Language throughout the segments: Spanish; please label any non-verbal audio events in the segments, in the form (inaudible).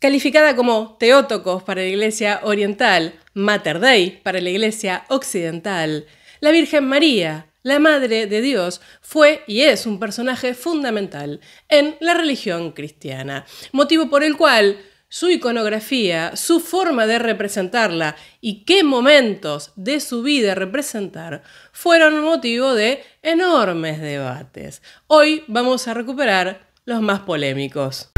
calificada como Teótocos para la Iglesia Oriental, Mater Dei para la Iglesia Occidental. La Virgen María, la Madre de Dios, fue y es un personaje fundamental en la religión cristiana, motivo por el cual su iconografía, su forma de representarla y qué momentos de su vida representar fueron motivo de enormes debates. Hoy vamos a recuperar los más polémicos.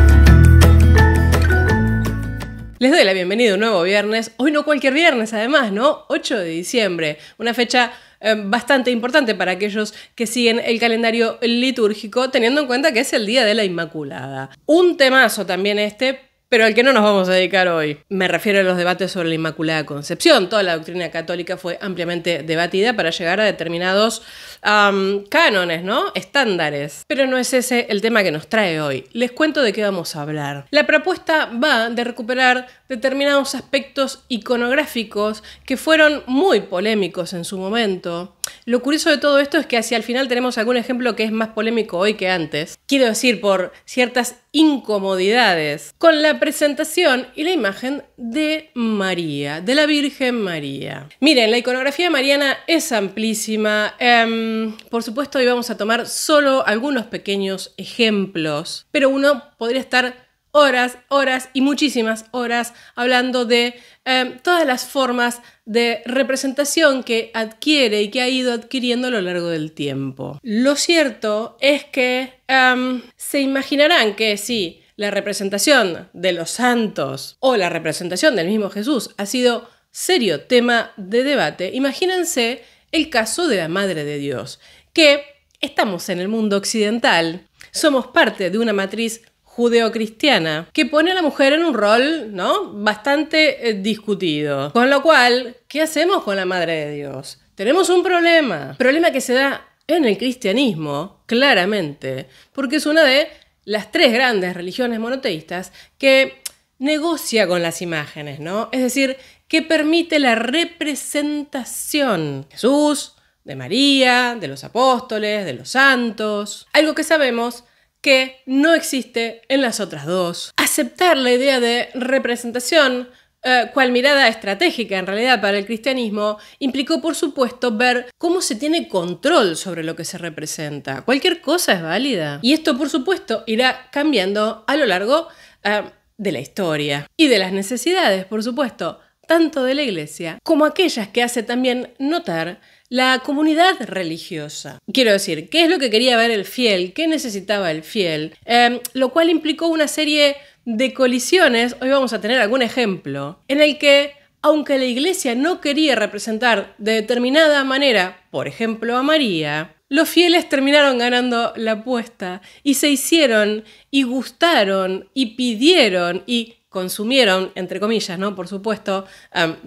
Les doy la bienvenida un nuevo viernes. Hoy no cualquier viernes, además, ¿no? 8 de diciembre. Una fecha eh, bastante importante para aquellos que siguen el calendario litúrgico, teniendo en cuenta que es el Día de la Inmaculada. Un temazo también este, pero al que no nos vamos a dedicar hoy. Me refiero a los debates sobre la Inmaculada Concepción. Toda la doctrina católica fue ampliamente debatida para llegar a determinados cánones, ¿no? Estándares. Pero no es ese el tema que nos trae hoy. Les cuento de qué vamos a hablar. La propuesta va de recuperar determinados aspectos iconográficos que fueron muy polémicos en su momento lo curioso de todo esto es que hacia el final tenemos algún ejemplo que es más polémico hoy que antes. Quiero decir, por ciertas incomodidades con la presentación y la imagen de María, de la Virgen María. Miren, la iconografía mariana es amplísima. Em, por supuesto, hoy vamos a tomar solo algunos pequeños ejemplos, pero uno podría estar horas, horas y muchísimas horas hablando de em, todas las formas de representación que adquiere y que ha ido adquiriendo a lo largo del tiempo. Lo cierto es que em, se imaginarán que sí. La representación de los santos o la representación del mismo Jesús ha sido serio tema de debate. Imagínense el caso de la Madre de Dios, que estamos en el mundo occidental, somos parte de una matriz judeocristiana, que pone a la mujer en un rol, ¿no? Bastante eh, discutido. Con lo cual, ¿qué hacemos con la Madre de Dios? Tenemos un problema, problema que se da en el cristianismo, claramente, porque es una de las tres grandes religiones monoteístas que negocia con las imágenes, ¿no? Es decir, que permite la representación. Jesús, de María, de los apóstoles, de los santos. Algo que sabemos que no existe en las otras dos. Aceptar la idea de representación eh, cual mirada estratégica en realidad para el cristianismo, implicó por supuesto ver cómo se tiene control sobre lo que se representa. Cualquier cosa es válida. Y esto por supuesto irá cambiando a lo largo eh, de la historia y de las necesidades, por supuesto, tanto de la iglesia como aquellas que hace también notar la comunidad religiosa. Quiero decir, ¿qué es lo que quería ver el fiel? ¿Qué necesitaba el fiel? Em, lo cual implicó una serie de colisiones, hoy vamos a tener algún ejemplo, en el que aunque la iglesia no quería representar de determinada manera, por ejemplo, a María, los fieles terminaron ganando la apuesta y se hicieron y gustaron y pidieron y consumieron, entre comillas, ¿no? Por supuesto,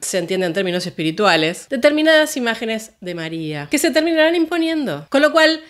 se entiende en términos espirituales, determinadas imágenes de María, que se terminarán imponiendo. Con lo cual,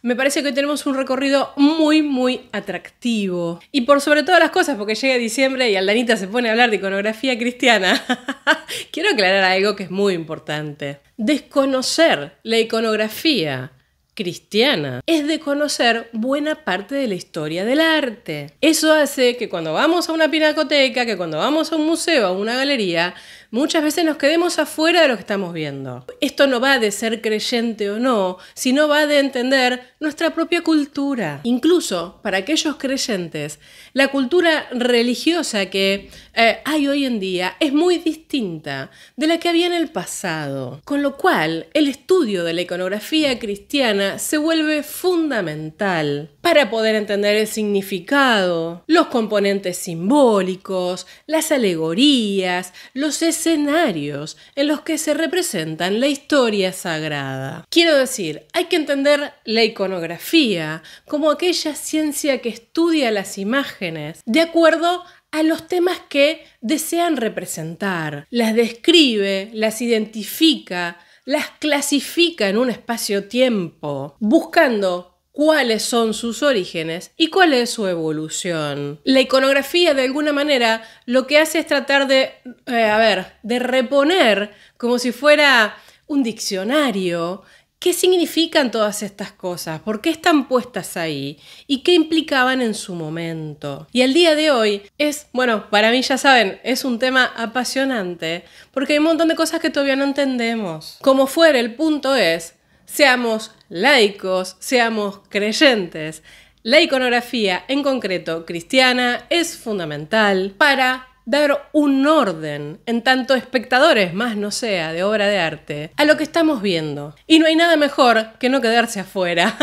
me parece que hoy tenemos un recorrido muy, muy atractivo. Y por sobre todas las cosas, porque llega diciembre y Aldanita se pone a hablar de iconografía cristiana, (laughs) quiero aclarar algo que es muy importante. Desconocer la iconografía cristiana. Es de conocer buena parte de la historia del arte. Eso hace que cuando vamos a una pinacoteca, que cuando vamos a un museo, a una galería, muchas veces nos quedemos afuera de lo que estamos viendo. Esto no va de ser creyente o no, sino va de entender nuestra propia cultura. Incluso para aquellos creyentes, la cultura religiosa que eh, hay hoy en día es muy distinta de la que había en el pasado. Con lo cual, el estudio de la iconografía cristiana se vuelve fundamental para poder entender el significado, los componentes simbólicos, las alegorías, los escenarios en los que se representan la historia sagrada. Quiero decir, hay que entender la iconografía iconografía, como aquella ciencia que estudia las imágenes, de acuerdo a los temas que desean representar. Las describe, las identifica, las clasifica en un espacio-tiempo, buscando cuáles son sus orígenes y cuál es su evolución. La iconografía, de alguna manera, lo que hace es tratar de, eh, a ver, de reponer como si fuera un diccionario qué significan todas estas cosas, por qué están puestas ahí y qué implicaban en su momento. Y el día de hoy es, bueno, para mí ya saben, es un tema apasionante porque hay un montón de cosas que todavía no entendemos. Como fuera, el punto es, seamos laicos, seamos creyentes. La iconografía, en concreto cristiana, es fundamental para dar un orden, en tanto espectadores más no sea de obra de arte, a lo que estamos viendo. Y no hay nada mejor que no quedarse afuera.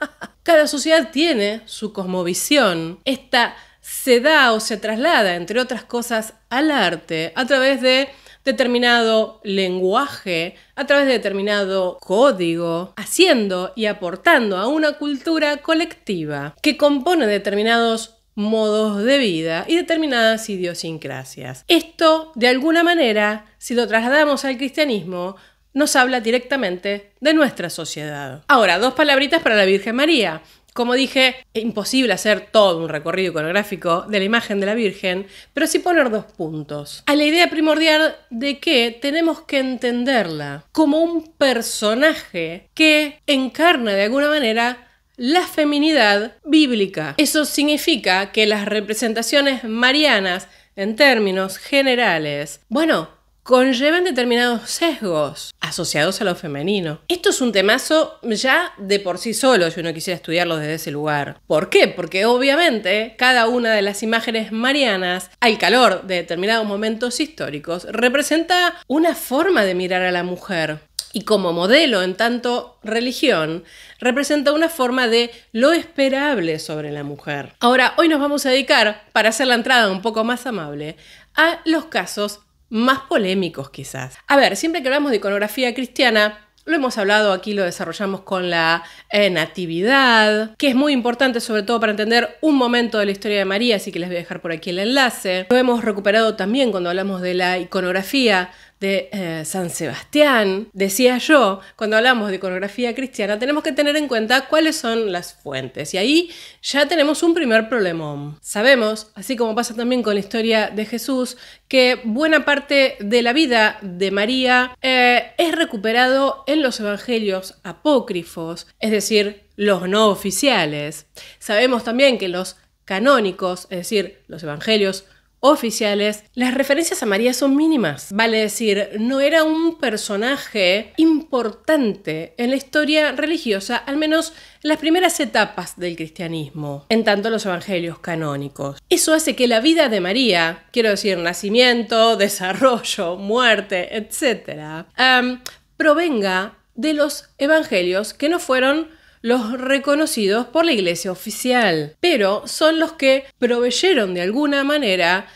(laughs) Cada sociedad tiene su cosmovisión. Esta se da o se traslada, entre otras cosas, al arte a través de determinado lenguaje, a través de determinado código, haciendo y aportando a una cultura colectiva que compone determinados modos de vida y determinadas idiosincrasias. Esto, de alguna manera, si lo trasladamos al cristianismo, nos habla directamente de nuestra sociedad. Ahora, dos palabritas para la Virgen María. Como dije, es imposible hacer todo un recorrido iconográfico de la imagen de la Virgen, pero sí poner dos puntos. A la idea primordial de que tenemos que entenderla como un personaje que encarna de alguna manera la feminidad bíblica. Eso significa que las representaciones marianas, en términos generales, bueno, conllevan determinados sesgos asociados a lo femenino. Esto es un temazo ya de por sí solo si no quisiera estudiarlo desde ese lugar. ¿Por qué? Porque obviamente cada una de las imágenes marianas, al calor de determinados momentos históricos, representa una forma de mirar a la mujer y como modelo en tanto religión, representa una forma de lo esperable sobre la mujer. Ahora, hoy nos vamos a dedicar, para hacer la entrada un poco más amable, a los casos más polémicos quizás. A ver, siempre que hablamos de iconografía cristiana, lo hemos hablado aquí, lo desarrollamos con la eh, natividad, que es muy importante sobre todo para entender un momento de la historia de María, así que les voy a dejar por aquí el enlace. Lo hemos recuperado también cuando hablamos de la iconografía de eh, San Sebastián, decía yo, cuando hablamos de iconografía cristiana, tenemos que tener en cuenta cuáles son las fuentes. Y ahí ya tenemos un primer problemón. Sabemos, así como pasa también con la historia de Jesús, que buena parte de la vida de María eh, es recuperado en los evangelios apócrifos, es decir, los no oficiales. Sabemos también que los canónicos, es decir, los evangelios oficiales, las referencias a María son mínimas. Vale decir, no era un personaje importante en la historia religiosa, al menos en las primeras etapas del cristianismo, en tanto los evangelios canónicos. Eso hace que la vida de María, quiero decir, nacimiento, (laughs) desarrollo, muerte, etc., provenga de los evangelios que no fueron los reconocidos por la Iglesia oficial, pero son los que proveyeron de alguna manera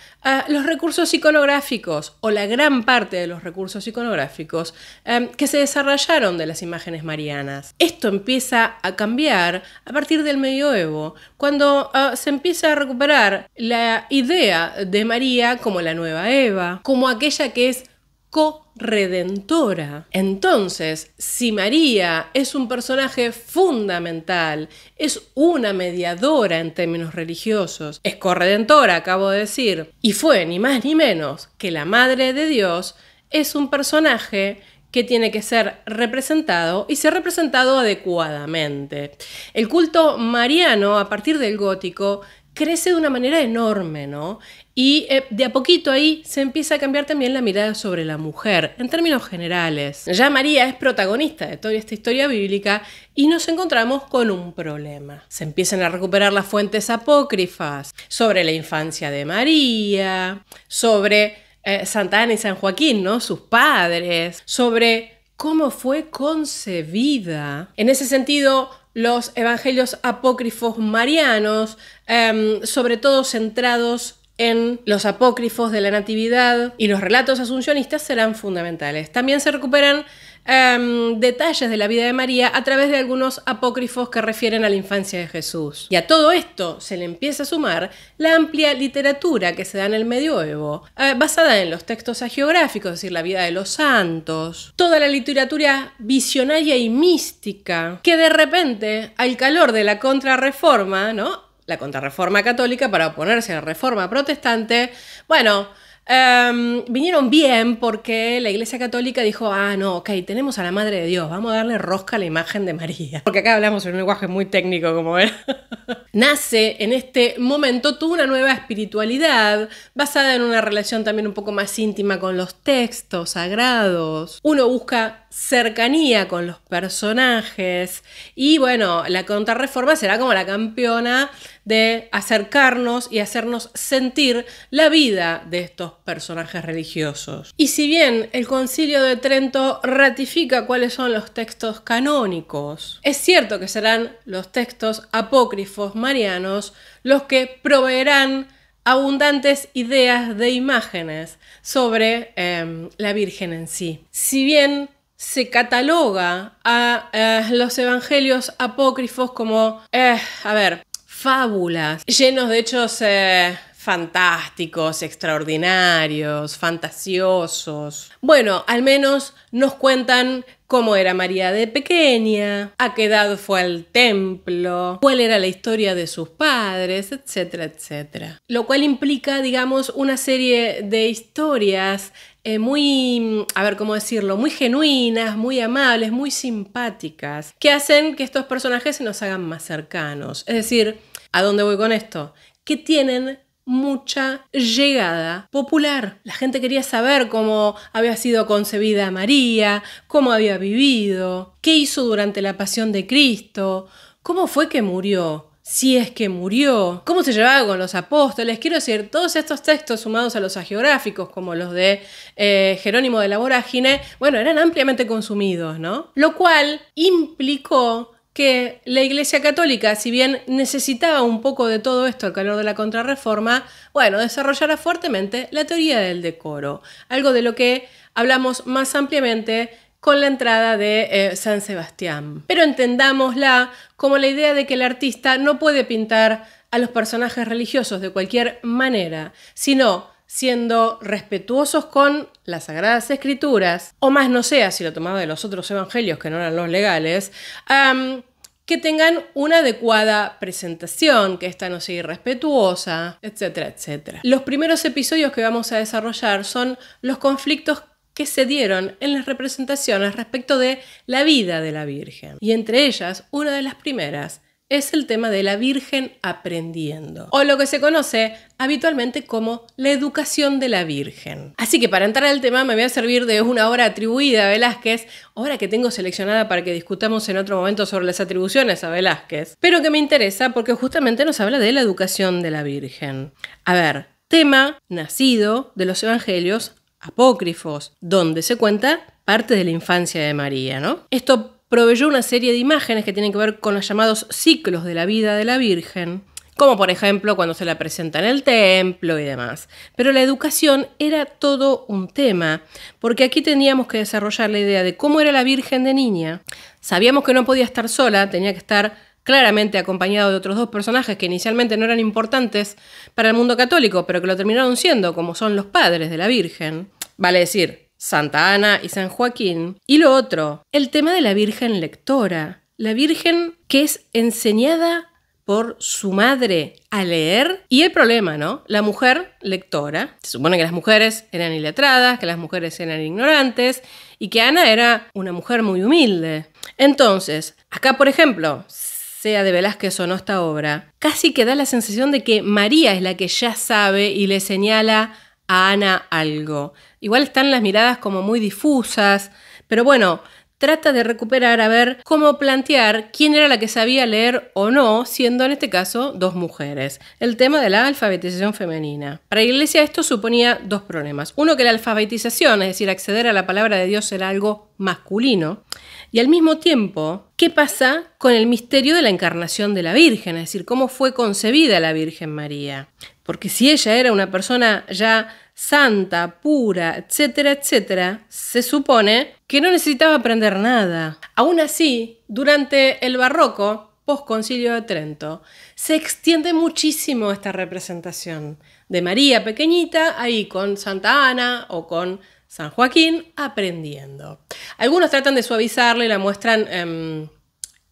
los recursos iconográficos o la gran parte de los recursos iconográficos em, que se desarrollaron de las imágenes marianas. Esto empieza a cambiar a partir del medioevo, cuando ah, se empieza a recuperar la idea de María como la nueva Eva, como aquella que es corredentora. Entonces, si María es un personaje fundamental, es una mediadora en términos religiosos, es corredentora, acabo de decir, y fue ni más ni menos que la Madre de Dios, es un personaje que tiene que ser representado y ser representado adecuadamente. El culto mariano, a partir del gótico, crece de una manera enorme, ¿no? Y eh, de a poquito ahí se empieza a cambiar también la mirada sobre la mujer, en términos generales. Ya María es protagonista de toda esta historia bíblica y nos encontramos con un problema. Se empiezan a recuperar las fuentes apócrifas sobre la infancia de María, sobre eh, Santa Ana y San Joaquín, ¿no? Sus padres, sobre cómo fue concebida. En ese sentido, los evangelios apócrifos marianos, em, sobre todo centrados en los apócrifos de la Natividad y los relatos asuncionistas serán fundamentales. También se recuperan Em, detalles de la vida de María a través de algunos apócrifos que refieren a la infancia de Jesús. Y a todo esto se le empieza a sumar la amplia literatura que se da en el medioevo, eh, basada en los textos hagiográficos, es decir, la vida de los santos, toda la literatura visionaria y mística, que de repente, al calor de la contrarreforma, ¿no? La contrarreforma católica para oponerse a la reforma protestante, bueno, Em, vinieron bien porque la Iglesia Católica dijo, ah, no, ok, tenemos a la Madre de Dios, vamos a darle rosca a la imagen de María. (laughs) Porque acá hablamos en un lenguaje muy técnico, como ven. (laughs) Nace en este momento tuvo una nueva espiritualidad basada en una relación también un poco más íntima con los textos sagrados. Uno busca cercanía con los personajes y bueno, la contrarreforma será como la campeona de acercarnos y hacernos sentir la vida de estos personajes religiosos. Y si bien el concilio de Trento ratifica cuáles son los textos canónicos, es cierto que serán los textos apócrifos marianos los que proveerán abundantes ideas de imágenes sobre em, la Virgen en sí. Si bien se cataloga a eh, los evangelios apócrifos como, eh, a ver, fábulas, llenos de hechos eh, fantásticos, extraordinarios, fantasiosos. Bueno, al menos nos cuentan cómo era María de pequeña, a qué edad fue al templo, cuál era la historia de sus padres, etcétera, etcétera. Lo cual implica, digamos, una serie de historias eh, muy, mm, a ver cómo decirlo, muy genuinas, muy amables, muy simpáticas, que hacen que estos personajes se nos hagan más cercanos. Es decir, ¿a dónde voy con esto? Que tienen mucha llegada popular. La gente quería saber cómo había sido concebida María, cómo había vivido, qué hizo durante la pasión de Cristo, cómo fue que murió, si es que murió, cómo se llevaba con los apóstoles. Quiero decir, todos estos textos sumados a los agiográficos, como los de eh, Jerónimo de la Vorágine, bueno, eran ampliamente consumidos, ¿no? Lo cual implicó que la Iglesia Católica, si bien necesitaba un poco de todo esto al calor de la contrarreforma, bueno, desarrollara fuertemente la teoría del decoro, algo de lo que hablamos más ampliamente con la entrada de eh, San Sebastián. Pero entendámosla como la idea de que el artista no puede pintar a los personajes religiosos de cualquier manera, sino siendo respetuosos con las Sagradas Escrituras, o más no sea, si lo tomaba de los otros evangelios que no eran los legales, que tengan una adecuada presentación, que esta no sea irrespetuosa, etcétera, etcétera. Los primeros episodios que vamos a desarrollar son los conflictos que se dieron en las representaciones respecto de la vida de la Virgen. Y entre ellas, una de las primeras es el tema de la Virgen aprendiendo, o lo que se conoce habitualmente como la educación de la Virgen. Así que para entrar al tema me voy a servir de una obra atribuida a Velázquez, obra que tengo seleccionada para que discutamos en otro momento sobre las atribuciones a Velázquez, pero que me interesa porque justamente nos habla de la educación de la Virgen. A ver, tema nacido de los evangelios apócrifos, donde se cuenta parte de la infancia de María, ¿no? Esto proveyó una serie de imágenes que tienen que ver con los llamados ciclos de la vida de la Virgen, como por ejemplo cuando se la presenta en el templo y demás. Pero la educación era todo un tema, porque aquí teníamos que desarrollar la idea de cómo era la Virgen de niña. Sabíamos que no podía estar sola, tenía que estar claramente acompañado de otros dos personajes que inicialmente no eran importantes para el mundo católico, pero que lo terminaron siendo, como son los padres de la Virgen, vale decir, Santa Ana y San Joaquín. Y lo otro, el tema de la Virgen lectora, la Virgen que es enseñada por su madre a leer. Y el problema, ¿no? La mujer lectora. Se supone que las mujeres eran iletradas, que las mujeres eran ignorantes y que Ana era una mujer muy humilde. Entonces, acá por ejemplo, sea de Velázquez o no esta obra, casi que da la sensación de que María es la que ya sabe y le señala a Ana algo. Igual están las miradas como muy difusas, pero bueno, trata de recuperar a ver cómo plantear quién era la que sabía leer o no, siendo en este caso dos mujeres. El tema de la alfabetización femenina. Para Iglesia esto suponía dos problemas. Uno que la alfabetización, es decir, acceder a la palabra de Dios era algo masculino, y al mismo tiempo, ¿qué pasa con el misterio de la encarnación de la Virgen? Es decir, ¿cómo fue concebida la Virgen María? Porque si ella era una persona ya santa, pura, etcétera, etcétera, se supone que no necesitaba aprender nada. Aún así, durante el barroco, postconcilio de Trento, se extiende muchísimo esta representación de María pequeñita ahí con Santa Ana o con San Joaquín aprendiendo. Algunos tratan de suavizarla y la muestran em,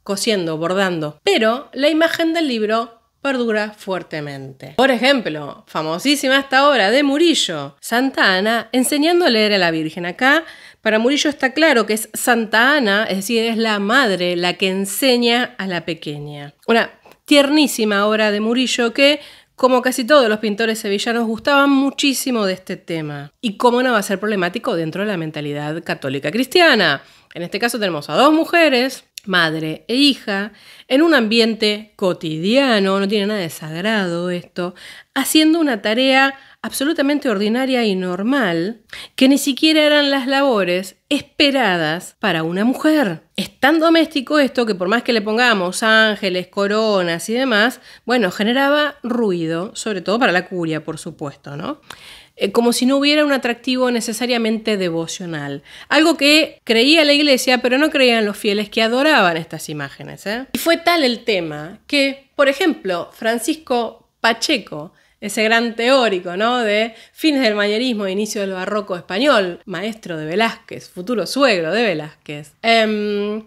cosiendo, bordando, pero la imagen del libro perdura fuertemente. Por ejemplo, famosísima esta obra de Murillo, Santa Ana enseñando a leer a la Virgen. Acá para Murillo está claro que es Santa Ana, es decir, es la madre la que enseña a la pequeña. Una tiernísima obra de Murillo que como casi todos los pintores sevillanos gustaban muchísimo de este tema. ¿Y cómo no va a ser problemático dentro de la mentalidad católica cristiana? En este caso tenemos a dos mujeres madre e hija, en un ambiente cotidiano, no tiene nada de sagrado esto, haciendo una tarea absolutamente ordinaria y normal, que ni siquiera eran las labores esperadas para una mujer. Es tan doméstico esto que por más que le pongamos ángeles, coronas y demás, bueno, generaba ruido, sobre todo para la curia, por supuesto, ¿no? Eh, como si no hubiera un atractivo necesariamente devocional. Algo que creía la iglesia, pero no creían los fieles que adoraban estas imágenes. ¿eh? Y fue tal el tema que, por ejemplo, Francisco Pacheco, ese gran teórico de fines del manierismo e inicio del barroco español, maestro de Velázquez, futuro suegro de Velázquez, em,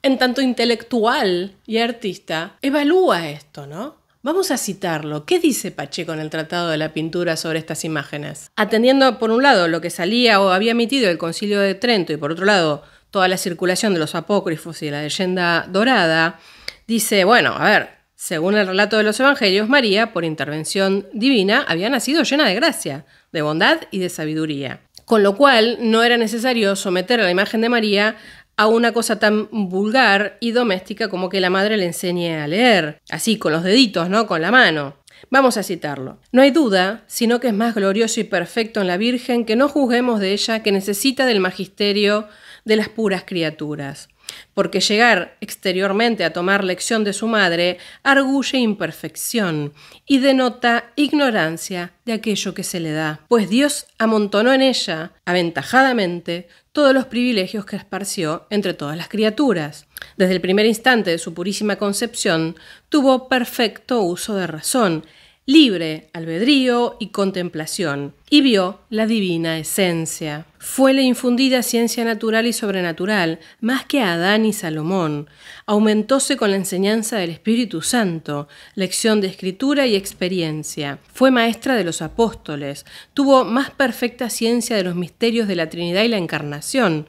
en tanto intelectual y artista, evalúa esto, ¿no? Vamos a citarlo. ¿Qué dice Pacheco en el Tratado de la Pintura sobre estas imágenes? Atendiendo, por un lado, lo que salía o había emitido el Concilio de Trento y, por otro lado, toda la circulación de los apócrifos y de la leyenda dorada, dice, bueno, a ver, según el relato de los Evangelios, María, por intervención divina, había nacido llena de gracia, de bondad y de sabiduría. Con lo cual, no era necesario someter a la imagen de María a una cosa tan vulgar y doméstica como que la madre le enseñe a leer, así con los deditos, ¿no? Con la mano. Vamos a citarlo. No hay duda, sino que es más glorioso y perfecto en la Virgen que no juzguemos de ella que necesita del magisterio de las puras criaturas porque llegar exteriormente a tomar lección de su madre arguye imperfección y denota ignorancia de aquello que se le da, pues Dios amontonó en ella, aventajadamente, todos los privilegios que esparció entre todas las criaturas. Desde el primer instante de su purísima concepción, tuvo perfecto uso de razón, libre albedrío y contemplación, y vio la divina esencia. Fue la infundida ciencia natural y sobrenatural, más que a Adán y Salomón. Aumentóse con la enseñanza del Espíritu Santo, lección de escritura y experiencia. Fue maestra de los apóstoles, tuvo más perfecta ciencia de los misterios de la Trinidad y la Encarnación.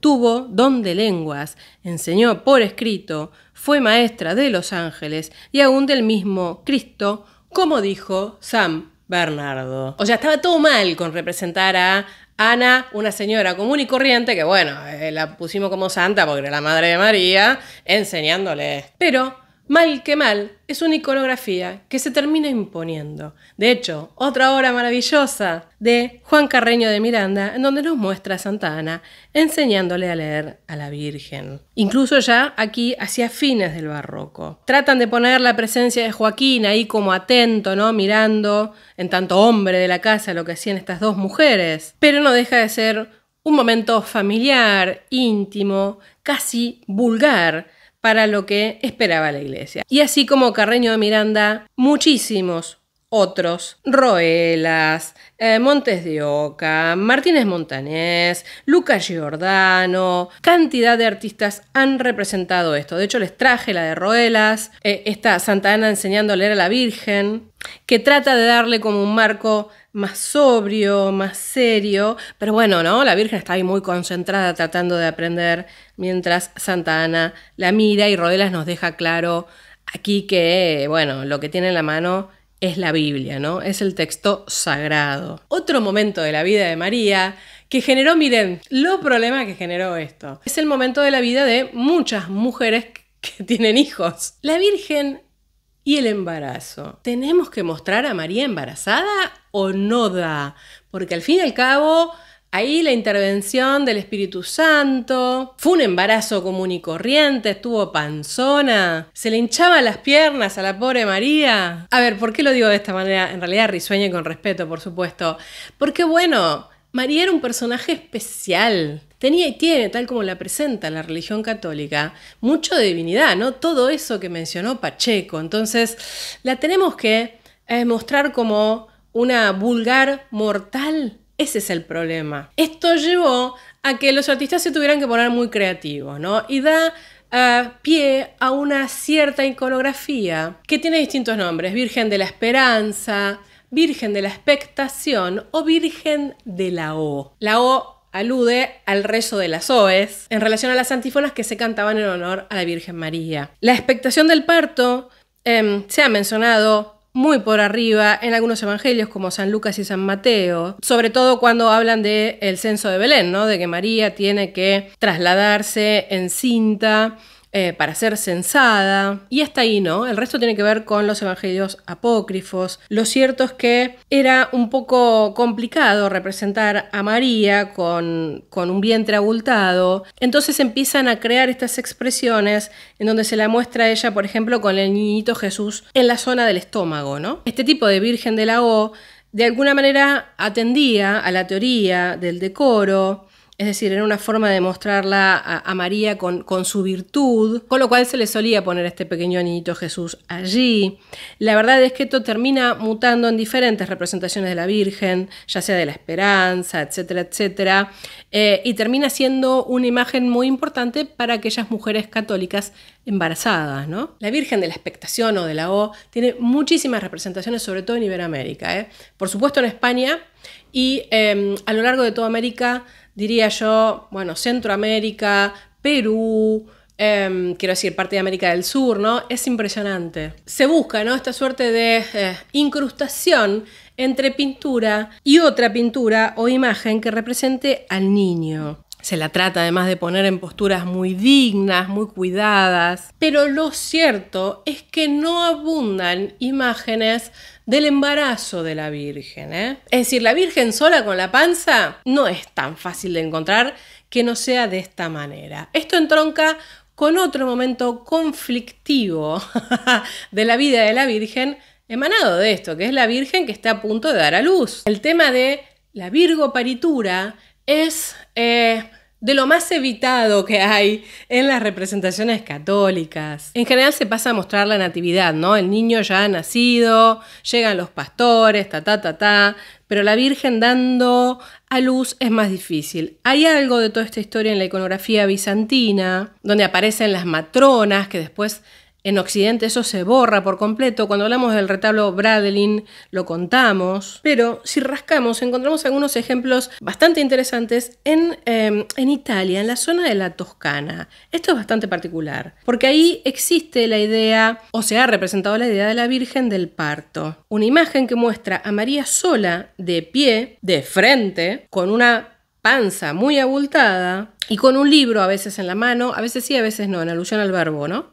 Tuvo don de lenguas, enseñó por escrito, fue maestra de los ángeles y aún del mismo Cristo, como dijo Sam Bernardo. O sea, estaba todo mal con representar a Ana, una señora común y corriente, que bueno, eh, la pusimos como santa porque era la madre de María, enseñándole. Pero Mal que mal es una iconografía que se termina imponiendo. De hecho, otra obra maravillosa de Juan Carreño de Miranda, en donde nos muestra a Santa Ana enseñándole a leer a la Virgen. Incluso ya aquí hacia fines del barroco. Tratan de poner la presencia de Joaquín ahí como atento, ¿no? Mirando, en tanto hombre de la casa, lo que hacían estas dos mujeres. Pero no deja de ser un momento familiar, íntimo, casi vulgar para lo que esperaba la iglesia. Y así como Carreño de Miranda, muchísimos otros, Roelas, eh, Montes de Oca, Martínez Montanés, Lucas Giordano, cantidad de artistas han representado esto. De hecho, les traje la de Roelas, eh, Está Santa Ana enseñando a leer a la Virgen, que trata de darle como un marco más sobrio, más serio, pero bueno, ¿no? La Virgen está ahí muy concentrada tratando de aprender, mientras Santa Ana la mira y Rodelas nos deja claro aquí que, bueno, lo que tiene en la mano es la Biblia, ¿no? Es el texto sagrado. Otro momento de la vida de María que generó, miren, lo problema que generó esto. Es el momento de la vida de muchas mujeres que tienen hijos. La Virgen el embarazo. ¿Tenemos que mostrar a María embarazada o no da? Porque al fin y al cabo, ahí la intervención del Espíritu Santo, fue un embarazo común y corriente, estuvo panzona, se le hinchaban las piernas a la pobre María. A ver, ¿por qué lo digo de esta manera? En realidad risueño y con respeto, por supuesto. Porque bueno, María era un personaje especial. Tenía y tiene, tal como la presenta la religión católica, mucho de divinidad, ¿no? Todo eso que mencionó Pacheco. Entonces, la tenemos que eh, mostrar como una vulgar mortal. Ese es el problema. Esto llevó a que los artistas se tuvieran que poner muy creativos, ¿no? Y da eh, pie a una cierta iconografía que tiene distintos nombres. Virgen de la Esperanza, Virgen de la Expectación o Virgen de la O. La O alude al rezo de las OES en relación a las antífonas que se cantaban en honor a la Virgen María. La expectación del parto em, se ha mencionado muy por arriba en algunos evangelios como San Lucas y San Mateo, sobre todo cuando hablan del el censo de Belén, ¿no? de que María tiene que trasladarse en cinta eh, para ser sensada Y hasta ahí, ¿no? El resto tiene que ver con los evangelios apócrifos. Lo cierto es que era un poco complicado representar a María con, con un vientre abultado. Entonces empiezan a crear estas expresiones en donde se la muestra ella, por ejemplo, con el niñito Jesús en la zona del estómago, ¿no? Este tipo de Virgen de la O de alguna manera atendía a la teoría del decoro, es decir, era una forma de mostrarla a, María con, su virtud, con lo cual se le solía poner este pequeño niñito Jesús allí. La verdad es que esto termina mutando en diferentes representaciones de la Virgen, ya sea de la esperanza, etcétera, etcétera, eh, y termina siendo una imagen muy importante para aquellas mujeres católicas embarazadas. La Virgen de la Expectación o de la O tiene muchísimas representaciones, sobre todo en Iberoamérica. ¿eh? Por supuesto en España y em, a lo largo de toda América diría yo, bueno, Centroamérica, Perú, em, quiero decir, parte de América del Sur, ¿no? Es impresionante. Se busca, ¿no? Esta suerte de eh, incrustación entre pintura y otra pintura o imagen que represente al niño. Se la trata además de poner en posturas muy dignas, muy cuidadas, pero lo cierto es que no abundan imágenes del embarazo de la Virgen. ¿eh? Es decir, la Virgen sola con la panza no es tan fácil de encontrar que no sea de esta manera. Esto entronca con otro momento conflictivo (laughs) de la vida de la Virgen emanado de esto, que es la Virgen que está a punto de dar a luz. El tema de la Virgo paritura es... Eh, de lo más evitado que hay en las representaciones católicas. En general se pasa a mostrar la natividad, ¿no? El niño ya ha nacido, llegan los pastores, ta, ta, ta, ta, pero la Virgen dando a luz es más difícil. Hay algo de toda esta historia en la iconografía bizantina, donde aparecen las matronas que después en Occidente eso se borra por completo. Cuando hablamos del retablo Bradelin lo contamos. Pero si rascamos encontramos algunos ejemplos bastante interesantes en, em, en Italia, en la zona de la Toscana. Esto es bastante particular, porque ahí existe la idea, o se ha representado la idea de la Virgen del Parto. Una imagen que muestra a María sola, de pie, de frente, con una panza muy abultada y con un libro a veces en la mano, a veces sí, a veces no, en alusión al verbo, ¿no?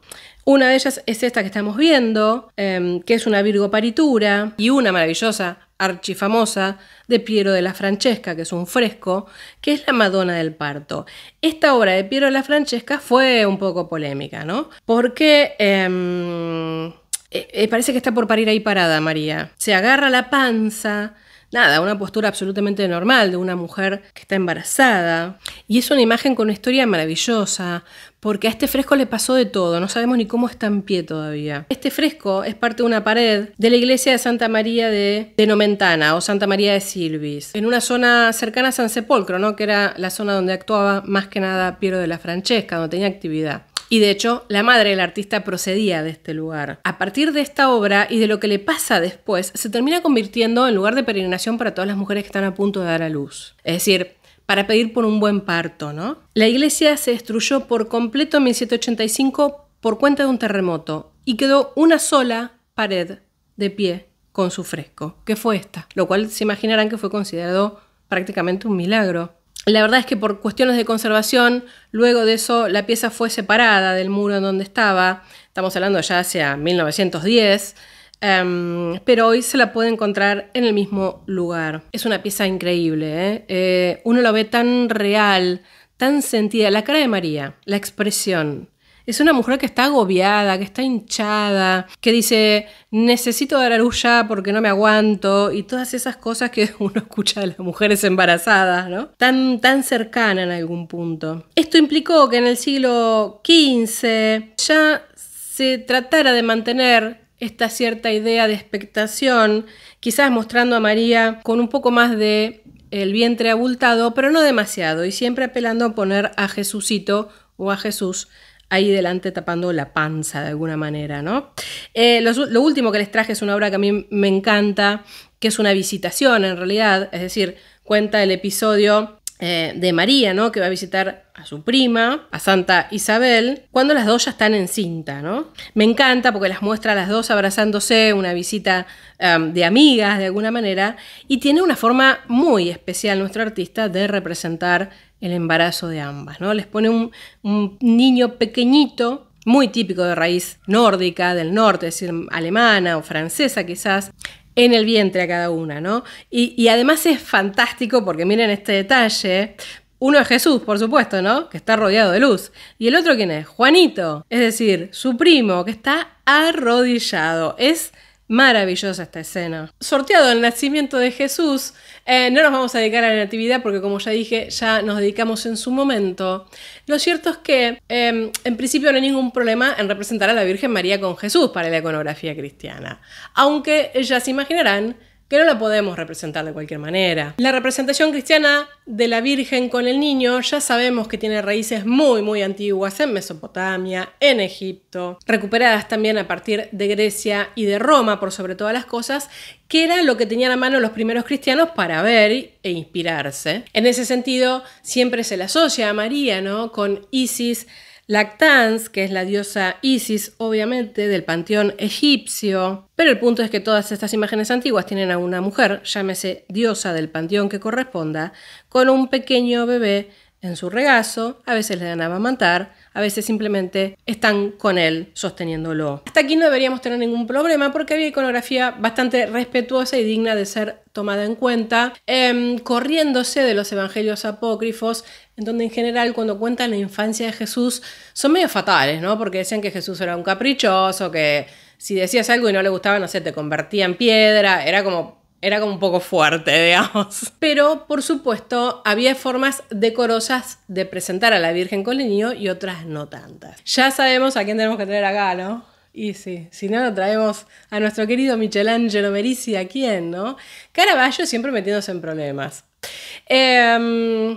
Una de ellas es esta que estamos viendo, em, que es una Virgo paritura, y una maravillosa, archifamosa, de Piero de la Francesca, que es un fresco, que es la Madonna del Parto. Esta obra de Piero de la Francesca fue un poco polémica, ¿no? Porque... Em, eh, eh, parece que está por parir ahí parada María. Se agarra la panza, nada, una postura absolutamente normal de una mujer que está embarazada. Y es una imagen con una historia maravillosa, porque a este fresco le pasó de todo, no sabemos ni cómo está en pie todavía. Este fresco es parte de una pared de la iglesia de Santa María de, Nomentana o Santa María de Silvis, en una zona cercana a San Sepolcro, ¿no? que era la zona donde actuaba más que nada Piero de la Francesca, donde tenía actividad. Y de hecho, la madre del artista procedía de este lugar. A partir de esta obra y de lo que le pasa después, se termina convirtiendo en lugar de peregrinación para todas las mujeres que están a punto de dar a luz. Es decir, para pedir por un buen parto, ¿no? La iglesia se destruyó por completo en 1785 por cuenta de un terremoto y quedó una sola pared de pie con su fresco, que fue esta, lo cual se imaginarán que fue considerado prácticamente un milagro. La verdad es que por cuestiones de conservación, luego de eso la pieza fue separada del muro en donde estaba, estamos hablando ya hacia 1910, em, pero hoy se la puede encontrar en el mismo lugar. Es una pieza increíble, ¿eh? Eh, uno lo ve tan real, tan sentida, la cara de María, la expresión, es una mujer que está agobiada, que está hinchada, que dice, necesito dar a luz ya porque no me aguanto, y todas esas cosas que (laughs) uno escucha de las mujeres embarazadas, ¿no? Tan, tan cercana en algún punto. Esto implicó que en el siglo XV ya se tratara de mantener esta cierta idea de expectación, quizás mostrando a María con un poco más de el vientre abultado, pero no demasiado, y siempre apelando a poner a Jesucito o a Jesús ahí delante tapando la panza de alguna manera, ¿no? Eh, lo, último que les traje es una obra que a mí me encanta, que es una visitación en realidad, es decir, cuenta el episodio eh, de María, ¿no? Que va a visitar a su prima, a Santa Isabel, cuando las dos ya están en cinta, ¿no? Me encanta porque las muestra a las dos abrazándose, una visita de amigas de alguna manera, y tiene una forma muy especial nuestro artista de representar el embarazo de ambas. ¿no? Les pone un, niño pequeñito muy típico de raíz nórdica, del norte, es decir, alemana o francesa quizás, en el vientre a cada una, ¿no? Y, además es fantástico porque miren este detalle. Uno es Jesús, por supuesto, ¿no? Que está rodeado de luz. ¿Y el otro quién es? Juanito, es decir, su primo, que está arrodillado. Es Maravillosa esta escena. Sorteado el nacimiento de Jesús, eh, no nos vamos a dedicar a la natividad porque como ya dije, ya nos dedicamos en su momento. Lo cierto es que em, en principio no hay ningún problema en representar a la Virgen María con Jesús para la iconografía cristiana. Aunque ya se imaginarán que no la podemos representar de cualquier manera. La representación cristiana de la Virgen con el niño ya sabemos que tiene raíces muy muy antiguas en Mesopotamia, en Egipto, recuperadas también a partir de Grecia y de Roma por sobre todas las cosas, que era lo que tenían a mano los primeros cristianos para ver e inspirarse. En ese sentido, siempre se la asocia a María, ¿no? Con Isis, Lactans, que es la diosa Isis, obviamente, del panteón egipcio. Pero el punto es que todas estas imágenes antiguas tienen a una mujer, llámese diosa del panteón que corresponda, con un pequeño bebé en su regazo, a veces le dan a amamantar, a veces simplemente están con él sosteniéndolo. Hasta aquí no deberíamos tener ningún problema porque había iconografía bastante respetuosa y digna de ser tomada en cuenta, em, corriéndose de los evangelios apócrifos en donde en general cuando cuentan la infancia de Jesús son medio fatales, ¿no? Porque decían que Jesús era un caprichoso, que si decías algo y no le gustaba, no sé, te convertía en piedra, era como era como un poco fuerte, (laughs) digamos. Pero, por supuesto, había formas decorosas de presentar a la Virgen con el niño y otras no tantas. Ya sabemos a quién tenemos que traer acá, ¿no? Y sí, si no, lo traemos a nuestro querido Michelangelo Merisi, ¿a quién, no? Caravaggio siempre metiéndose en problemas. Eh,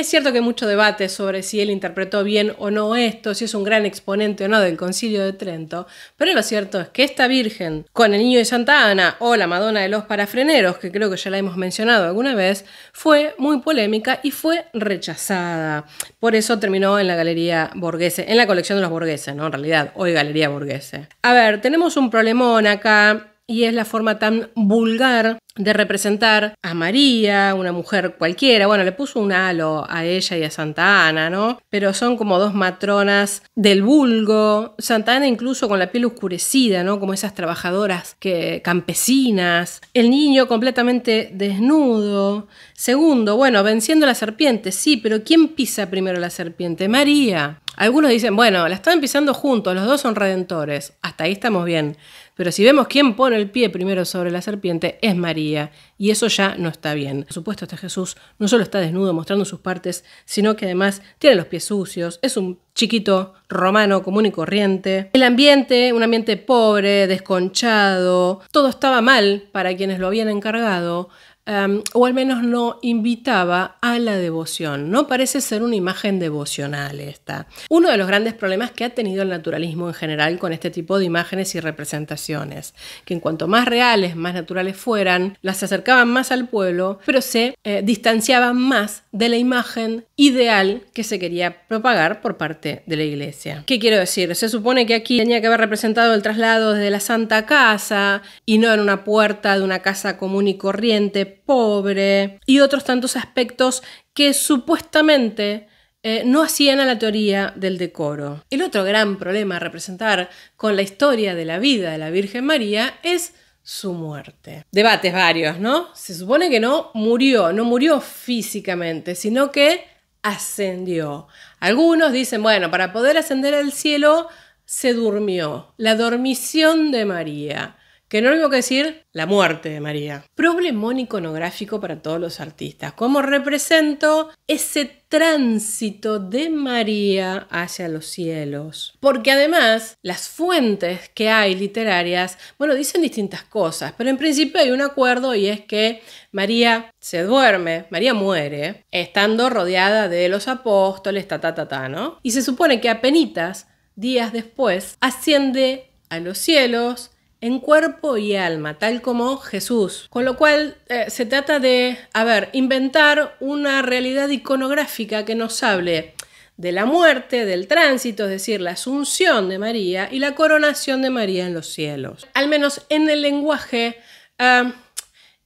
es cierto que hay mucho debate sobre si él interpretó bien o no esto, si es un gran exponente o no del Concilio de Trento, pero lo cierto es que esta Virgen, con el Niño de Santa Ana o la Madonna de los Parafreneros, que creo que ya la hemos mencionado alguna vez, fue muy polémica y fue rechazada. Por eso terminó en la Galería Borghese, en la colección de los Borghese, ¿no? En realidad, hoy Galería Borghese. A ver, tenemos un problemón acá y es la forma tan vulgar de representar a María, una mujer cualquiera. Bueno, le puso un halo a ella y a Santa Ana, ¿no? Pero son como dos matronas del vulgo. Santa Ana incluso con la piel oscurecida, ¿no? Como esas trabajadoras que, campesinas. El niño completamente desnudo. Segundo, bueno, venciendo la serpiente, sí, pero ¿quién pisa primero la serpiente? María. Algunos dicen, bueno, la están pisando juntos, los dos son redentores, hasta ahí estamos bien. Pero si vemos quién pone el pie primero sobre la serpiente, es María, y eso ya no está bien. Por supuesto, este Jesús no solo está desnudo mostrando sus partes, sino que además tiene los pies sucios, es un chiquito romano común y corriente. El ambiente, un ambiente pobre, desconchado, todo estaba mal para quienes lo habían encargado. Em, o al menos no invitaba a la devoción. No parece ser una imagen devocional esta. Uno de los grandes problemas que ha tenido el naturalismo en general con este tipo de imágenes y representaciones, que en cuanto más reales, más naturales fueran, las acercaban más al pueblo, pero se eh, distanciaban más de la imagen ideal que se quería propagar por parte de la iglesia. ¿Qué quiero decir? Se supone que aquí tenía que haber representado el traslado desde la Santa Casa y no en una puerta de una casa común y corriente pobre y otros tantos aspectos que supuestamente eh, no hacían a la teoría del decoro. El otro gran problema a representar con la historia de la vida de la Virgen María es su muerte. Debates varios, ¿no? Se supone que no murió, no murió físicamente, sino que ascendió. Algunos dicen, bueno, para poder ascender al cielo se durmió, la dormición de María. Que no lo que decir, la muerte de María. Problemón iconográfico para todos los artistas. ¿Cómo represento ese tránsito de María hacia los cielos? Porque además, las fuentes que hay literarias, bueno, dicen distintas cosas, pero en principio hay un acuerdo y es que María se duerme, María muere, estando rodeada de los apóstoles, ta, ta, ta, ¿no? Y se supone que a penitas, días después, asciende a los cielos en cuerpo y alma, tal como Jesús. Con lo cual eh, se trata de, a ver, inventar una realidad iconográfica que nos hable de la muerte, del tránsito, es decir, la asunción de María y la coronación de María en los cielos. Al menos en el lenguaje... Eh,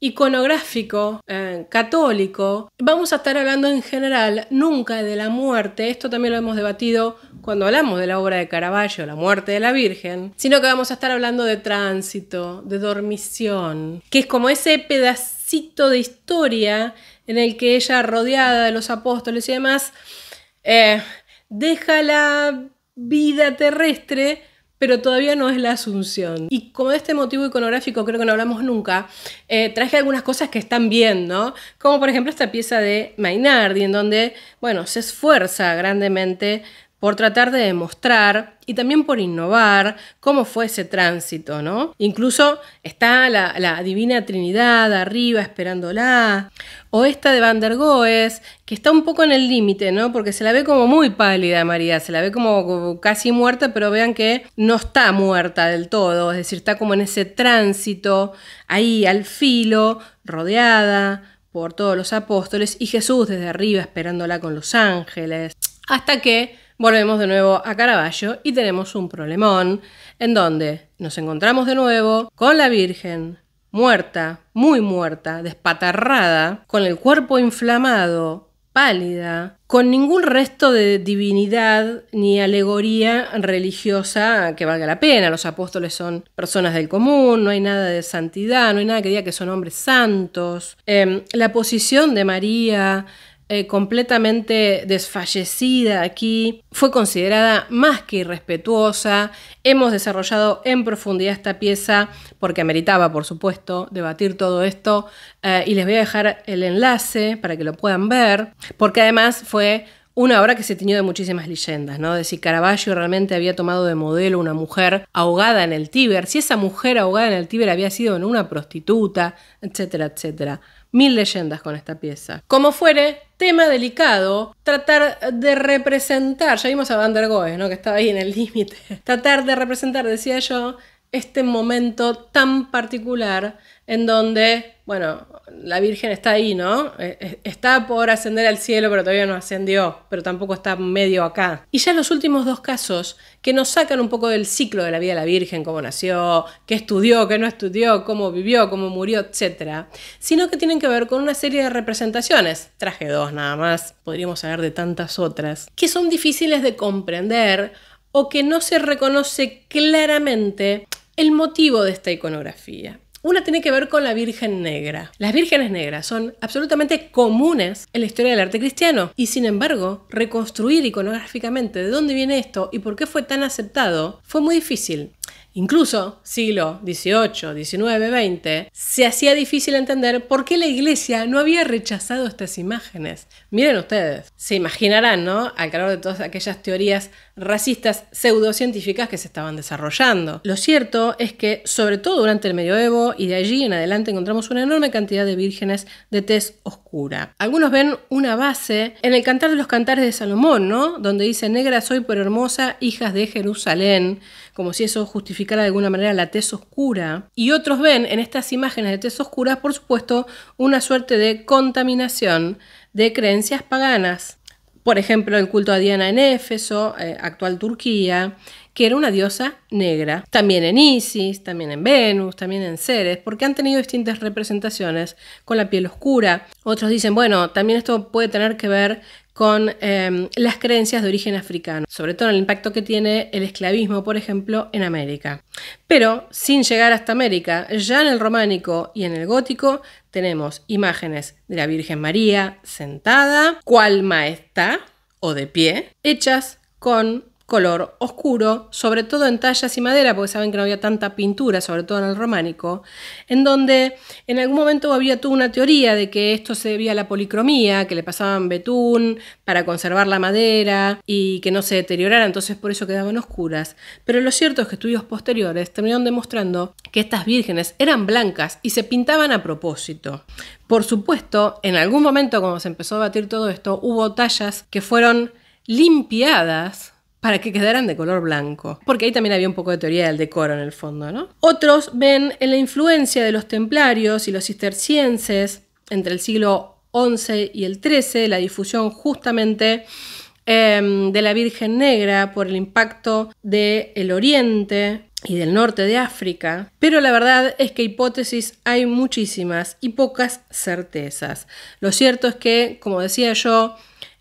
iconográfico eh, católico, vamos a estar hablando en general nunca de la muerte, esto también lo hemos debatido cuando hablamos de la obra de Caravaggio, la muerte de la Virgen, sino que vamos a estar hablando de tránsito, de dormición, que es como ese pedacito de historia en el que ella, rodeada de los apóstoles y demás, eh, deja la vida terrestre, pero todavía no es la Asunción. Y como de este motivo iconográfico creo que no hablamos nunca, eh, traje algunas cosas que están bien, ¿no? Como por ejemplo esta pieza de Mainardi, en donde, bueno, se esfuerza grandemente por tratar de demostrar y también por innovar cómo fue ese tránsito, ¿no? Incluso está la, Divina Trinidad arriba esperándola, o esta de Van der Goes, que está un poco en el límite, ¿no? Porque se la ve como muy pálida María, se la ve como casi muerta, pero vean que no está muerta del todo, es decir, está como en ese tránsito, ahí al filo, rodeada, por todos los apóstoles y Jesús desde arriba esperándola con los ángeles, hasta que volvemos de nuevo a Caravaggio y tenemos un problemón en donde nos encontramos de nuevo con la Virgen muerta, muy muerta, despatarrada, con el cuerpo inflamado, pálida, con ningún resto de divinidad ni alegoría religiosa que valga la pena. Los apóstoles son personas del común, no hay nada de santidad, no hay nada que diga que son hombres santos. Em, la posición de María, eh, completamente desfallecida aquí, fue considerada más que irrespetuosa, hemos desarrollado en profundidad esta pieza porque ameritaba, por supuesto, debatir todo esto eh, y les voy a dejar el enlace para que lo puedan ver, porque además fue una obra que se tiñó de muchísimas leyendas, ¿no? De si Caravaggio realmente había tomado de modelo una mujer ahogada en el Tíber, si esa mujer ahogada en el Tíber había sido en una prostituta, etcétera, etcétera mil leyendas con esta pieza. Como fuere, tema delicado, tratar de representar, ya vimos a Van der Goes, ¿no? que estaba ahí en el límite, (laughs) tratar de representar, decía yo, este momento tan particular en donde, bueno, la Virgen está ahí, ¿no? Eh, eh, está por ascender al cielo, pero todavía no ascendió, pero tampoco está medio acá. Y ya los últimos dos casos que nos sacan un poco del ciclo de la vida de la Virgen, cómo nació, qué estudió, qué no estudió, cómo vivió, cómo murió, etcétera, Sino que tienen que ver con una serie de representaciones, traje dos nada más, podríamos hablar de tantas otras, que son difíciles de comprender o que no se reconoce claramente el motivo de esta iconografía. Una tiene que ver con la Virgen Negra. Las vírgenes negras son absolutamente comunes en la historia del arte cristiano y sin embargo, reconstruir iconográficamente de dónde viene esto y por qué fue tan aceptado fue muy difícil incluso siglo XVIII, XIX, XX, se hacía difícil entender por qué la iglesia no había rechazado estas imágenes. Miren ustedes, se imaginarán, ¿no? Al calor de todas aquellas teorías racistas pseudocientíficas que se estaban desarrollando. Lo cierto es que, sobre todo durante el medioevo y de allí en adelante, encontramos una enorme cantidad de vírgenes de tez oscura. Algunos ven una base en el Cantar de los Cantares de Salomón, ¿no? Donde dice, negra soy por hermosa, hijas de Jerusalén como si eso justificara de alguna manera la tez oscura. Y otros ven en estas imágenes de tez oscuras, por supuesto, una suerte de contaminación de creencias paganas. Por ejemplo, el culto a Diana en Éfeso, eh, actual Turquía, que era una diosa negra. También en Isis, también en Venus, también en Ceres, porque han tenido distintas representaciones con la piel oscura. Otros dicen, bueno, también esto puede tener que ver con em, las creencias de origen africano, sobre todo en el impacto que tiene el esclavismo, por ejemplo, en América. Pero sin llegar hasta América, ya en el románico y en el gótico tenemos imágenes de la Virgen María sentada, cual maestá o de pie, hechas con color oscuro, sobre todo en tallas y madera, porque saben que no había tanta pintura, sobre todo en el románico, en donde en algún momento había toda una teoría de que esto se debía a la policromía, que le pasaban betún para conservar la madera y que no se deteriorara, entonces por eso quedaban oscuras. Pero lo cierto es que estudios posteriores terminaron demostrando que estas vírgenes eran blancas y se pintaban a propósito. Por supuesto, en algún momento cuando se empezó a batir todo esto, hubo tallas que fueron limpiadas para que quedaran de color blanco, porque ahí también había un poco de teoría del decoro en el fondo, ¿no? Otros ven en la influencia de los templarios y los cistercienses entre el siglo XI y el XIII la difusión justamente em, de la Virgen Negra por el impacto del Oriente y del norte de África, pero la verdad es que hipótesis hay muchísimas y pocas certezas. Lo cierto es que, como decía yo,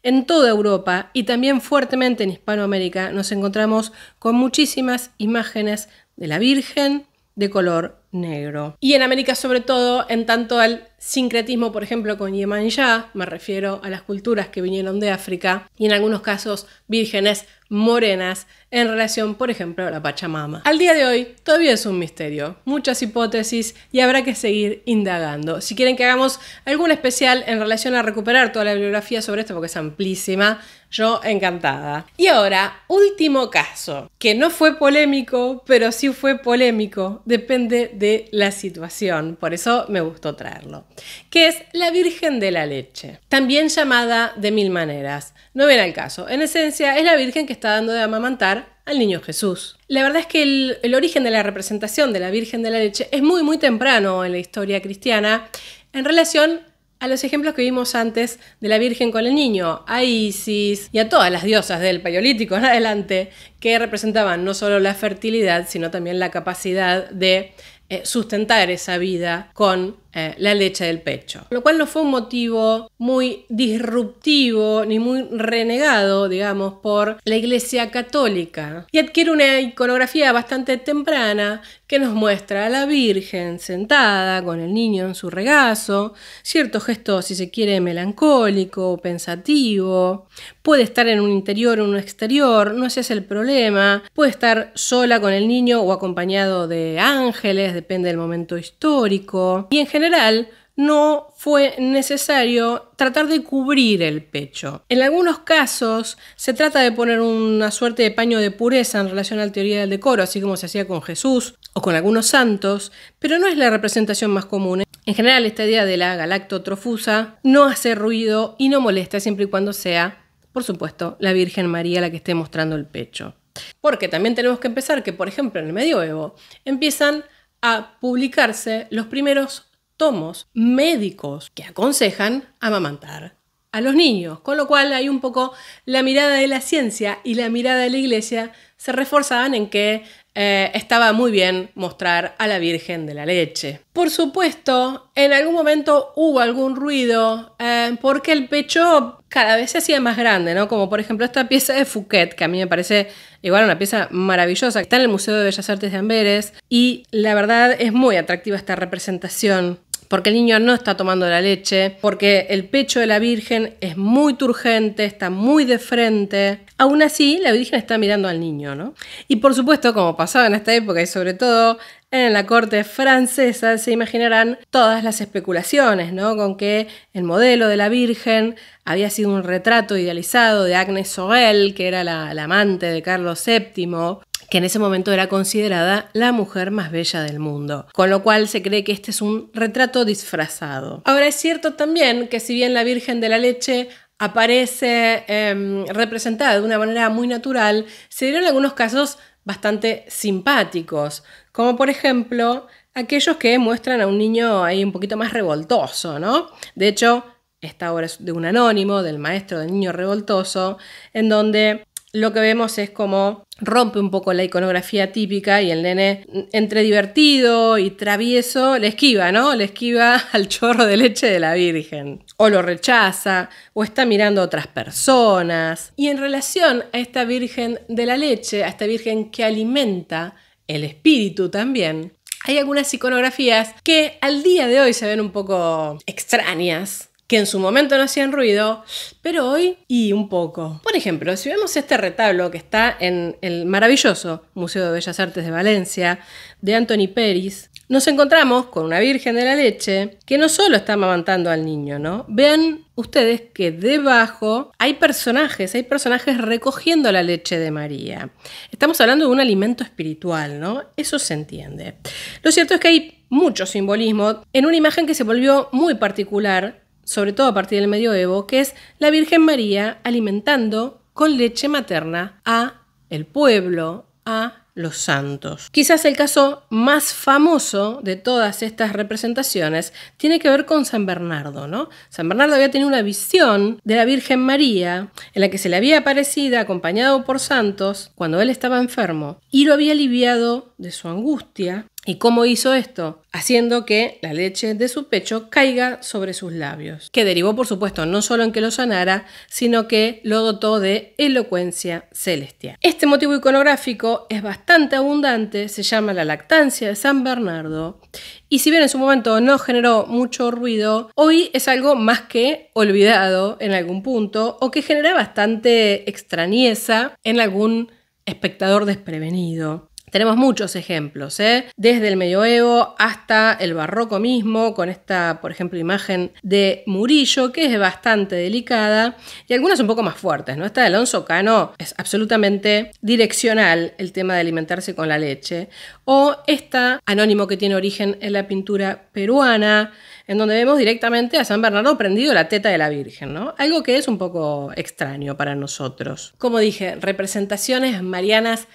en toda Europa y también fuertemente en Hispanoamérica nos encontramos con muchísimas imágenes de la Virgen de color negro. Y en América sobre todo, en tanto al sincretismo, por ejemplo, con Yemanjá, me refiero a las culturas que vinieron de África, y en algunos casos vírgenes morenas en relación, por ejemplo, a la Pachamama. Al día de hoy todavía es un misterio, muchas hipótesis y habrá que seguir indagando. Si quieren que hagamos algún especial en relación a recuperar toda la bibliografía sobre esto, porque es amplísima, yo encantada. Y ahora, último caso, que no fue polémico, pero sí fue polémico, depende de la situación, por eso me gustó traerlo, que es la Virgen de la Leche, también llamada de mil maneras. No ven el caso, en esencia es la Virgen que está está dando de amamantar al niño Jesús. La verdad es que el, origen de la representación de la Virgen de la Leche es muy muy temprano en la historia cristiana en relación a los ejemplos que vimos antes de la Virgen con el niño, a Isis y a todas las diosas del Paleolítico en adelante, que representaban no solo la fertilidad, sino también la capacidad de eh, sustentar esa vida con eh, la leche del pecho. Lo cual no fue un motivo muy disruptivo ni muy renegado, digamos, por la Iglesia Católica. Y adquiere una iconografía bastante temprana que nos muestra a la Virgen sentada con el niño en su regazo, cierto gesto, si se quiere, melancólico, pensativo. Puede estar en un interior o en un exterior, no ese es el problema. Puede estar sola con el niño o acompañado de ángeles, depende del momento histórico. Y en general, no fue necesario tratar de cubrir el pecho. En algunos casos se trata de poner una suerte de paño de pureza en relación a la teoría del decoro, así como se hacía con Jesús o con algunos santos, pero no es la representación más común. En general, esta idea de la galactotrofusa no hace ruido y no molesta siempre y cuando sea, por supuesto, la Virgen María la que esté mostrando el pecho. Porque también tenemos que empezar que, por ejemplo, en el medioevo empiezan a publicarse los primeros somos médicos que aconsejan amamantar a los niños, con lo cual hay un poco la mirada de la ciencia y la mirada de la iglesia se reforzaban en que eh, estaba muy bien mostrar a la Virgen de la leche. Por supuesto, en algún momento hubo algún ruido eh, porque el pecho cada vez se hacía más grande, ¿no? Como por ejemplo esta pieza de Fouquet, que a mí me parece igual una pieza maravillosa, que está en el Museo de Bellas Artes de Amberes, y la verdad es muy atractiva esta representación porque el niño no está tomando la leche, porque el pecho de la Virgen es muy turgente, está muy de frente. Aún así, la Virgen está mirando al niño, ¿no? Y por supuesto, como pasaba en esta época y sobre todo en la corte francesa se imaginarán todas las especulaciones, ¿no? Con que el modelo de la Virgen había sido un retrato idealizado de Agnes Sorel, que era la, amante de Carlos VII, que en ese momento era considerada la mujer más bella del mundo, con lo cual se cree que este es un retrato disfrazado. Ahora es cierto también que si bien la Virgen de la Leche aparece em, representada de una manera muy natural, se dieron algunos casos bastante simpáticos, como por ejemplo aquellos que muestran a un niño ahí un poquito más revoltoso, ¿no? De hecho, esta obra es de un anónimo, del maestro del niño revoltoso, en donde lo que vemos es como rompe un poco la iconografía típica y el nene entre divertido y travieso le esquiva, ¿no? Le esquiva (laughs) al chorro de leche de la Virgen o lo rechaza o está mirando a otras personas. Y en relación a esta Virgen de la leche, a esta Virgen que alimenta el espíritu también, hay algunas iconografías que al día de hoy se ven un poco extrañas que en su momento no hacían ruido, pero hoy y un poco. Por ejemplo, si vemos este retablo que está en el maravilloso Museo de Bellas Artes de Valencia, de Anthony Peris, nos encontramos con una Virgen de la Leche que no solo está amamantando al niño, ¿no? Vean ustedes que debajo hay personajes, hay personajes recogiendo la leche de María. Estamos hablando de un alimento espiritual, ¿no? Eso se entiende. Lo cierto es que hay mucho simbolismo en una imagen que se volvió muy particular sobre todo a partir del medioevo, que es la Virgen María alimentando con leche materna a el pueblo, a los santos. Quizás el caso más famoso de todas estas representaciones tiene que ver con San Bernardo, ¿no? San Bernardo había tenido una visión de la Virgen María en la que se le había aparecido acompañado por santos cuando él estaba enfermo y lo había aliviado de su angustia ¿Y cómo hizo esto? Haciendo que la leche de su pecho caiga sobre sus labios, que derivó por supuesto no solo en que lo sanara, sino que lo dotó de elocuencia celestial. Este motivo iconográfico es bastante abundante, se llama la lactancia de San Bernardo, y si bien en su momento no generó mucho ruido, hoy es algo más que olvidado en algún punto o que genera bastante extrañeza en algún espectador desprevenido. Tenemos muchos ejemplos, ¿eh? desde el medioevo hasta el barroco mismo, con esta, por ejemplo, imagen de Murillo, que es bastante delicada, y algunas un poco más fuertes, ¿no? Esta de Alonso Cano es absolutamente direccional el tema de alimentarse con la leche, o esta anónimo que tiene origen en la pintura peruana, en donde vemos directamente a San Bernardo prendido la teta de la Virgen, ¿no? Algo que es un poco extraño para nosotros. Como dije, representaciones marianas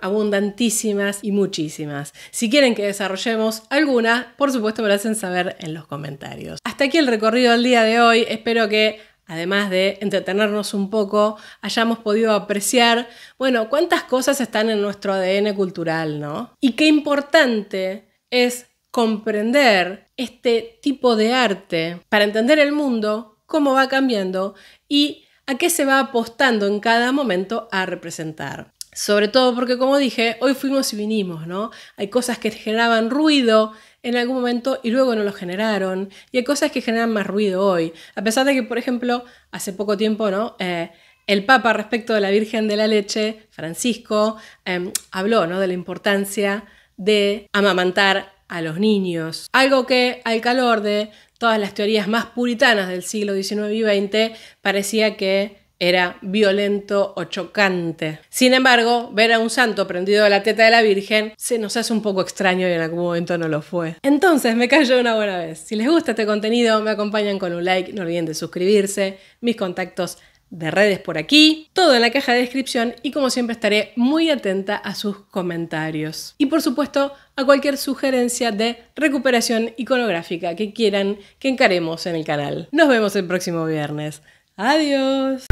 abundantísimas y muchísimas. Si quieren que desarrollemos alguna, por supuesto me lo hacen saber en los comentarios. Hasta aquí el recorrido del día de hoy. Espero que además de entretenernos un poco, hayamos podido apreciar, bueno, cuántas cosas están en nuestro ADN cultural, ¿no? Y qué importante es comprender este tipo de arte para entender el mundo, cómo va cambiando y a qué se va apostando en cada momento a representar. Sobre todo porque, como dije, hoy fuimos y vinimos, ¿no? Hay cosas que generaban ruido en algún momento y luego no lo generaron. Y hay cosas que generan más ruido hoy. A pesar de que, por ejemplo, hace poco tiempo, ¿no? Eh, el Papa respecto de la Virgen de la Leche, Francisco, em, habló ¿no? de la importancia de amamantar a los niños. Algo que al calor de todas las teorías más puritanas del siglo XIX y XX parecía que era violento o chocante. Sin embargo, ver a un santo prendido a la teta de la Virgen se nos hace un poco extraño y en algún momento no lo fue. Entonces, me callo una buena vez. Si les gusta este contenido, me acompañan con un like, no olviden de suscribirse, mis contactos de redes por aquí, todo en la caja de descripción y como siempre estaré muy atenta a sus comentarios. Y por supuesto a cualquier sugerencia de recuperación iconográfica que quieran que encaremos en el canal. Nos vemos el próximo viernes. Adiós.